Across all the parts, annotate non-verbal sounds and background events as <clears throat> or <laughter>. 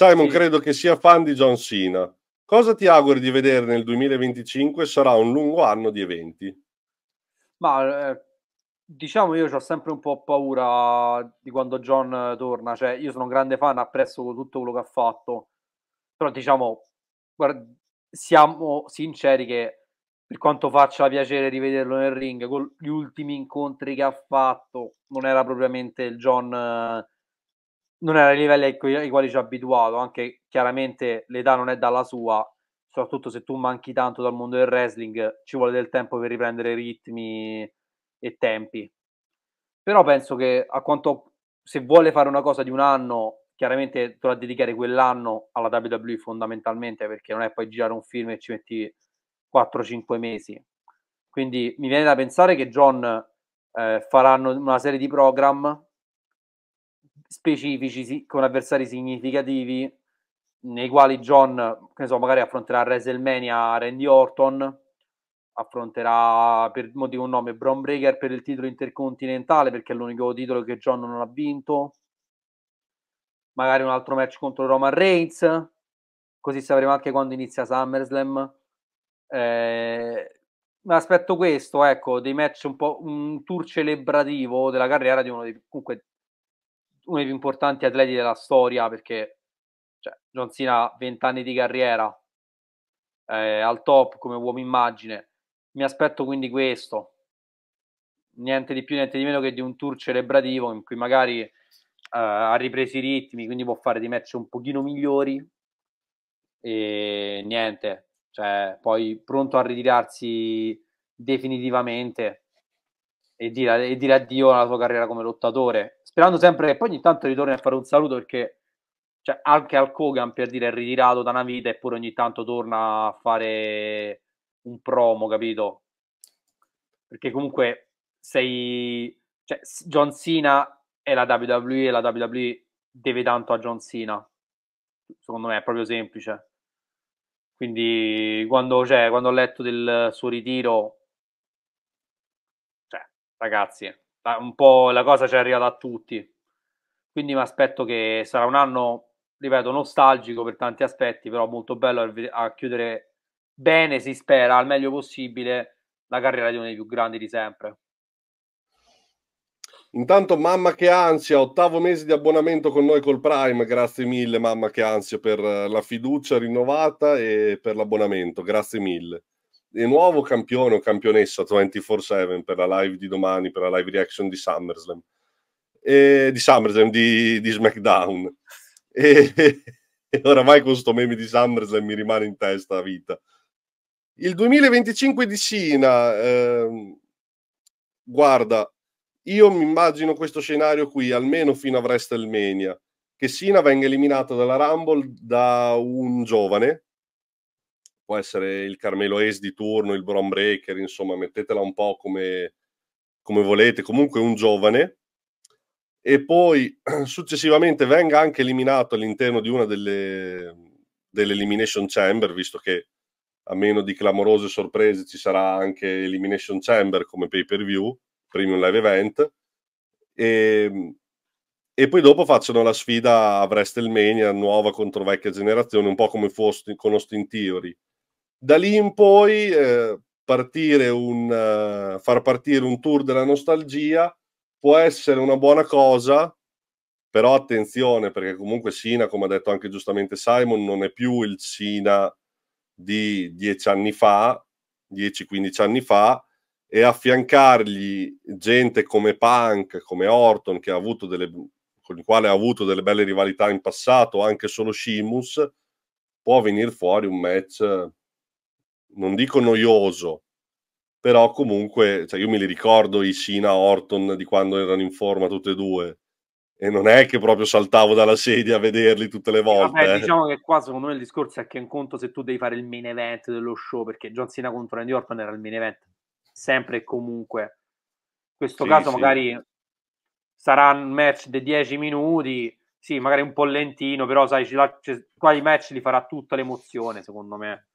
Simon sì. credo che sia fan di John Cena. Cosa ti auguri di vedere nel 2025? Sarà un lungo anno di eventi. Ma eh, diciamo io ho sempre un po' paura di quando John torna, cioè io sono un grande fan, apprezzo tutto quello che ha fatto, però diciamo, guarda, siamo sinceri che per quanto faccia piacere rivederlo nel ring, con gli ultimi incontri che ha fatto, non era propriamente il John eh, non era ai livelli ai, quali ci ha abituato, anche chiaramente l'età non è dalla sua, soprattutto se tu manchi tanto dal mondo del wrestling, ci vuole del tempo per riprendere ritmi e tempi. Però penso che a quanto se vuole fare una cosa di un anno, chiaramente dovrà dedicare quell'anno alla WWE fondamentalmente, perché non è poi girare un film e ci metti 4-5 mesi. Quindi mi viene da pensare che John eh, faranno una serie di program specifici con avversari significativi nei quali John, che so, magari affronterà WrestleMania Randy Orton, affronterà per motivo un nome Braun Breaker per il titolo intercontinentale perché è l'unico titolo che John non ha vinto magari un altro match contro Roman Reigns così sapremo anche quando inizia SummerSlam eh, mi aspetto questo ecco dei match un po' un tour celebrativo della carriera di uno dei comunque uno dei più importanti atleti della storia perché cioè, John Cena ha 20 anni di carriera eh, al top come uomo immagine. Mi aspetto quindi questo, niente di più, niente di meno che di un tour celebrativo in cui magari eh, ha ripreso i ritmi, quindi può fare dei match un pochino migliori e niente, cioè, poi pronto a ritirarsi definitivamente e dire, e dire addio alla sua carriera come lottatore sperando sempre che poi ogni tanto ritorni a fare un saluto perché cioè, anche al Kogan per dire è ritirato da una vita eppure ogni tanto torna a fare un promo, capito? Perché comunque sei... Cioè, John Cena è la WWE e la WWE deve tanto a John Cena. Secondo me è proprio semplice. Quindi quando, cioè, quando ho letto del suo ritiro, cioè, ragazzi, un po' la cosa ci è arrivata a tutti. Quindi mi aspetto che sarà un anno, ripeto, nostalgico per tanti aspetti, però molto bello a chiudere bene, si spera, al meglio possibile, la carriera di uno dei più grandi di sempre. Intanto, mamma che ansia, ottavo mese di abbonamento con noi col Prime. Grazie mille, mamma che ansia, per la fiducia rinnovata e per l'abbonamento. Grazie mille di nuovo campione o campionessa 24-7 per la live di domani, per la live reaction di SummerSlam. E, di SummerSlam, di, di SmackDown. E, <laughs> e oramai con sto meme di SummerSlam mi rimane in testa la vita. Il 2025 di Cina, ehm, guarda, io mi immagino questo scenario qui, almeno fino a WrestleMania, che Sina venga eliminata dalla Rumble da un giovane, può essere il Carmelo Ace di turno, il Bron Breaker, insomma, mettetela un po' come, come volete, comunque un giovane. E poi <clears throat> successivamente venga anche eliminato all'interno di una delle, delle Elimination Chamber, visto che a meno di clamorose sorprese ci sarà anche Elimination Chamber come pay per view, premium live event. E, ehm, e poi dopo facciano la sfida a WrestleMania nuova contro vecchia generazione, un po' come fu con Austin Theory da lì in poi eh, partire un, eh, far partire un tour della nostalgia può essere una buona cosa, però attenzione perché comunque Sina, come ha detto anche giustamente Simon, non è più il Sina di dieci anni fa, 10-15 anni fa, e affiancargli gente come Punk, come Orton, che ha avuto delle, con il quale ha avuto delle belle rivalità in passato, anche solo Shimus, può venire fuori un match non dico noioso, però comunque cioè io me li ricordo i Sina Orton di quando erano in forma tutte e due e non è che proprio saltavo dalla sedia a vederli tutte le eh, volte. Vabbè, eh. Diciamo che qua secondo me il discorso è che in conto se tu devi fare il main event dello show perché John Cena contro Andy Orton era il main event sempre e comunque. In questo sì, caso sì. magari sarà un match di 10 minuti, sì, magari un po' lentino, però sai, qua i match li farà tutta l'emozione secondo me.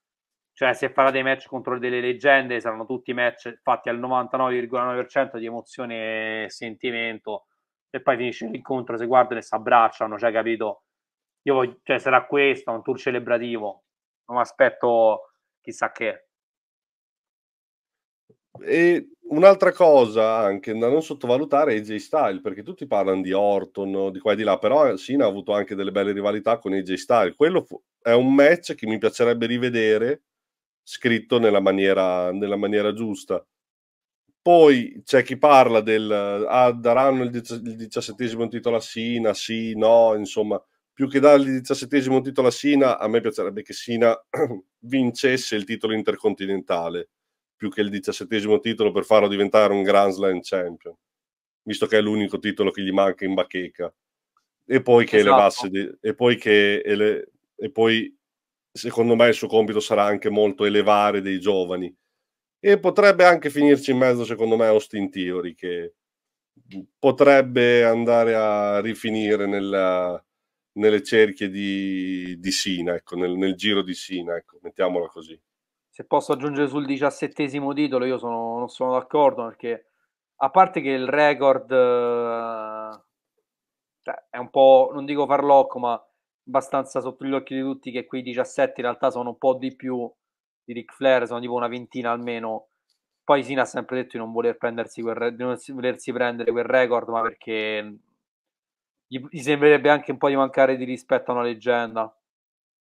Cioè, se farà dei match contro delle leggende, saranno tutti match fatti al 99,9% di emozione e sentimento. E poi finisce l'incontro, se guardano e si abbracciano, cioè, capito? Io voglio, cioè, sarà questo, un tour celebrativo. Non aspetto chissà che. E un'altra cosa anche da non sottovalutare è AJ Style, perché tutti parlano di Orton, di qua e di là, però Sina ha avuto anche delle belle rivalità con AJ Style. Quello fu- è un match che mi piacerebbe rivedere scritto nella maniera, nella maniera giusta. Poi c'è chi parla del ah, daranno il, diciassettesimo titolo a Sina, sì, no, insomma, più che dare il diciassettesimo titolo a Sina, a me piacerebbe che Sina <clears throat> vincesse il titolo intercontinentale, più che il diciassettesimo titolo per farlo diventare un Grand Slam Champion, visto che è l'unico titolo che gli manca in bacheca. E poi che esatto. elevasse, e poi che, ele, e poi secondo me il suo compito sarà anche molto elevare dei giovani e potrebbe anche finirci in mezzo secondo me Austin Theory che potrebbe andare a rifinire nella, nelle cerchie di, di Sina ecco, nel, nel, giro di Sina ecco, mettiamola così se posso aggiungere sul diciassettesimo titolo io sono, non sono d'accordo perché a parte che il record eh, cioè, è un po' non dico farlocco ma abbastanza sotto gli occhi di tutti che quei 17 in realtà sono un po' di più di Ric Flair, sono tipo una ventina almeno. Poi Sina ha sempre detto di non, voler prendersi quel, di non volersi prendere quel record, ma perché mm, gli sembrerebbe anche un po' di mancare di rispetto a una leggenda.